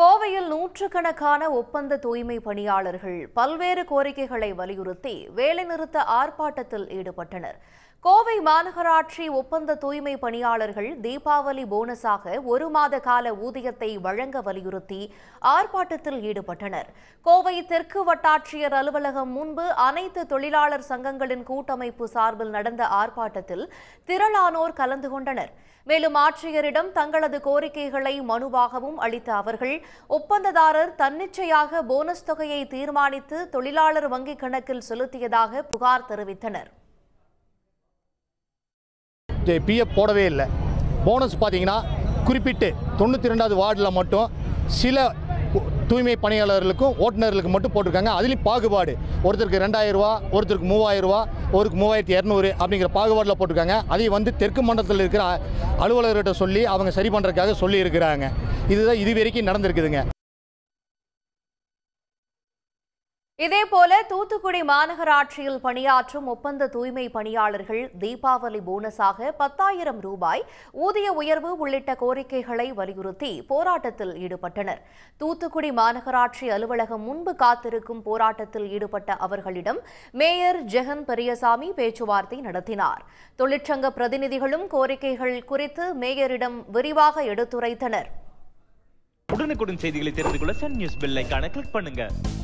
கோவையில் நூற்றுக்கணக்கான ஒப்பந்த தூய்மை பணியாளர்கள் பல்வேறு கோரிக்கைகளை வலியுறுத்தி வேலைநிறுத்த ஆர்ப்பாட்டத்தில் ஈடுபட்டனர் கோவை மாநகராட்சி ஒப்பந்த தூய்மை பணியாளர்கள் தீபாவளி போனஸாக ஒரு மாத கால ஊதியத்தை வழங்க வலியுறுத்தி ஆர்ப்பாட்டத்தில் ஈடுபட்டனர் கோவை தெற்கு வட்டாட்சியர் அலுவலகம் முன்பு அனைத்து தொழிலாளர் சங்கங்களின் கூட்டமைப்பு சார்பில் நடந்த ஆர்ப்பாட்டத்தில் திரளானோர் கலந்து கொண்டனர் மேலும் ஆட்சியரிடம் தங்களது கோரிக்கைகளை மனுவாகவும் அளித்த அவர்கள் ஒப்பந்ததாரர் தன்னிச்சையாக போனஸ் தொகையை தீர்மானித்து தொழிலாளர் வங்கிக் கணக்கில் செலுத்தியதாக புகார் தெரிவித்தனர் பிஎஃப் போடவே இல்லை போனஸ் பார்த்தீங்கன்னா குறிப்பிட்டு தொண்ணூற்றி ரெண்டாவது வார்டில் மட்டும் சில தூய்மை பணியாளர்களுக்கும் ஓட்டுநர்களுக்கு மட்டும் போட்டிருக்காங்க அதுலேயும் பாகுபாடு ஒருத்தருக்கு ரெண்டாயிரரூவா ஒருத்தருக்கு மூவாயிரரூவா ஒருக்கு மூவாயிரத்தி இரநூறு அப்படிங்கிற பாகுபாடில் போட்டிருக்காங்க அதை வந்து தெற்கு மண்டலத்தில் இருக்கிற அலுவலர்கிட்ட சொல்லி அவங்க சரி பண்ணுறதுக்காக சொல்லியிருக்கிறாங்க இதுதான் இது வரைக்கும் நடந்திருக்குதுங்க இதேபோல தூத்துக்குடி மாநகராட்சியில் பணியாற்றும் ஒப்பந்த தூய்மை பணியாளர்கள் தீபாவளி போனஸாக பத்தாயிரம் ரூபாய் ஊதிய உயர்வு உள்ளிட்ட கோரிக்கைகளை வலியுறுத்தி போராட்டத்தில் ஈடுபட்டனர் தூத்துக்குடி மாநகராட்சி அலுவலகம் முன்பு காத்திருக்கும் போராட்டத்தில் ஈடுபட்ட அவர்களிடம் மேயர் ஜெகன் பெரியசாமி பேச்சுவார்த்தை நடத்தினார் தொழிற்சங்க பிரதிநிதிகளும் கோரிக்கைகள் குறித்து மேயரிடம் விரிவாக எடுத்துரைத்தனர் உடனுக்குடன் செய்திகளை தெரிந்து கொள்ள சன் நியூஸ் பெல் கிளிக் பண்ணுங்க